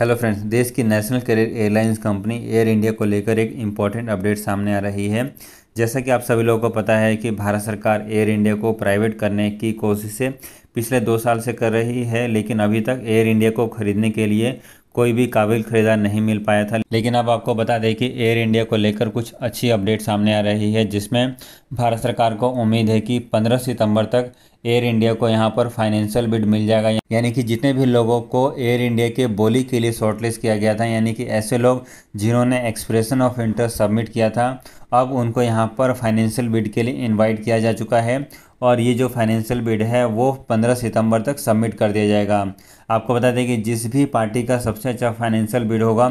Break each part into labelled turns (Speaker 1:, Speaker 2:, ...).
Speaker 1: hello friends देश की national career airlines company Air India को लेकर एक इम्पॉर्टेंट अपडेट सामने आ रही है जैसा कि आप सभी लोगों को पता है कि भारत सरकार एयर इंडिया को प्राइवेट करने की कोशिशें पिछले दो साल से कर रही है लेकिन अभी तक एयर इंडिया को खरीदने के लिए कोई भी काबिल खरीदार नहीं मिल पाया था लेकिन अब आपको बता दें कि एयर इंडिया को लेकर कुछ अच्छी अपडेट सामने आ रही है जिसमें भारत सरकार को उम्मीद है कि 15 सितंबर तक एयर इंडिया को यहाँ पर फाइनेंशियल बिड मिल जाएगा यानी कि जितने भी लोगों को एयर इंडिया के बोली के लिए शॉर्टलिस्ट किया गया था यानी कि ऐसे लोग जिन्होंने एक्सप्रेशन ऑफ इंटरेस्ट सबमिट किया था अब उनको यहाँ पर फाइनेंशियल बिड के लिए इन्वाइट किया जा चुका है और ये जो फाइनेंशियल बिड है वो 15 सितंबर तक सबमिट कर दिया जाएगा आपको बता दें कि जिस भी पार्टी का सबसे अच्छा फाइनेंशियल बिड होगा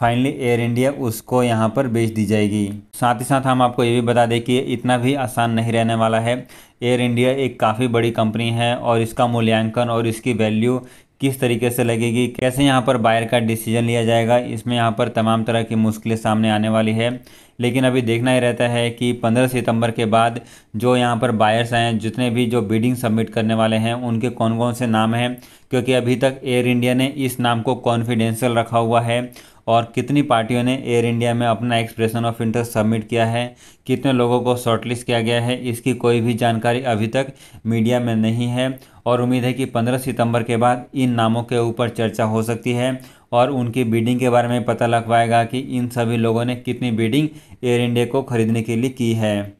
Speaker 1: फाइनली एयर इंडिया उसको यहाँ पर बेच दी जाएगी साथ ही साथ हम आपको ये भी बता दें कि इतना भी आसान नहीं रहने वाला है एयर इंडिया एक काफ़ी बड़ी कंपनी है और इसका मूल्यांकन और इसकी वैल्यू किस तरीके से लगेगी कैसे यहाँ पर बायर का डिसीजन लिया जाएगा इसमें यहाँ पर तमाम तरह की मुश्किलें सामने आने वाली है लेकिन अभी देखना ही रहता है कि 15 सितंबर के बाद जो यहाँ पर बायर्स आए हैं जितने भी जो बीडिंग सबमिट करने वाले हैं उनके कौन कौन से नाम हैं क्योंकि अभी तक एयर इंडिया ने इस नाम को कॉन्फिडेंशियल रखा हुआ है और कितनी पार्टियों ने एयर इंडिया में अपना एक्सप्रेशन ऑफ इंटरेस्ट सबमिट किया है कितने लोगों को शॉर्टलिस्ट किया गया है इसकी कोई भी जानकारी अभी तक मीडिया में नहीं है और उम्मीद है कि 15 सितंबर के बाद इन नामों के ऊपर चर्चा हो सकती है और उनकी बीडिंग के बारे में पता लग पाएगा कि इन सभी लोगों ने कितनी बीडिंग एयर इंडिया को खरीदने के लिए की है